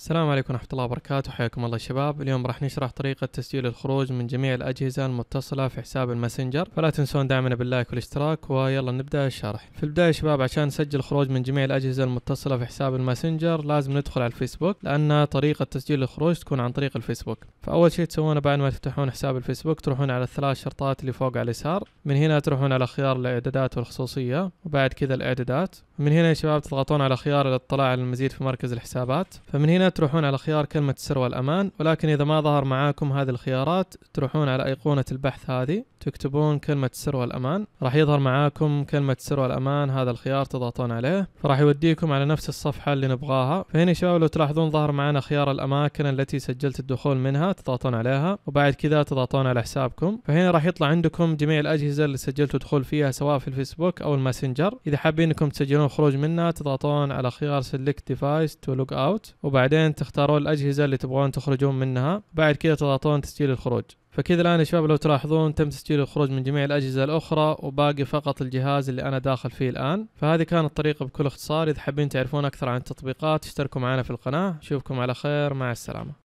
السلام عليكم ورحمة الله وبركاته حياكم الله شباب اليوم راح نشرح طريقة تسجيل الخروج من جميع الأجهزة المتصلة في حساب الماسنجر فلا تنسون دعمنا باللايك والاشتراك ويلا نبدأ الشرح في البداية شباب عشان نسجل خروج من جميع الأجهزة المتصلة في حساب الماسنجر لازم ندخل على الفيسبوك لأن طريقة تسجيل الخروج تكون عن طريق الفيسبوك فأول شيء تسوونه بعد ما تفتحون حساب الفيسبوك تروحون على الثلاث شرطات اللي فوق على اليسار من هنا تروحون على خيار الإعدادات والخصوصية وبعد كذا الإعدادات من هنا يا شباب تضغطون على خيار الاطلاع على المزيد في مركز الحسابات فمن هنا تروحون على خيار كلمة السر والأمان ولكن إذا ما ظهر معاكم هذه الخيارات تروحون على أيقونة البحث هذه تكتبون كلمة السر والأمان راح يظهر معاكم كلمة السر والأمان هذا الخيار تضغطون عليه فراح يوديكم على نفس الصفحة اللي نبغاها فهنا يا شباب لو تلاحظون ظهر معنا خيار الأماكن التي سجلت الدخول منها تضغطون عليها وبعد كذا تضغطون على حسابكم فهنا راح يطلع عندكم جميع الأجهزة اللي سجلتوا دخول فيها سواء في الفيسبوك أو الماسنجر إذا حابين أنكم تسجلون خروج منها تضغطون على خيار سيلكت ديفايس تو لوك أوت وبعدين بعدين تختارون الأجهزة اللي تبغون تخرجون منها بعد كذا تضغطون تسجيل الخروج فكذا الآن يا شباب لو تلاحظون تم تسجيل الخروج من جميع الأجهزة الأخرى وباقي فقط الجهاز اللي أنا داخل فيه الآن فهذه كانت الطريقة بكل اختصار إذا حابين تعرفون أكثر عن التطبيقات اشتركوا معنا في القناة أشوفكم على خير مع السلامة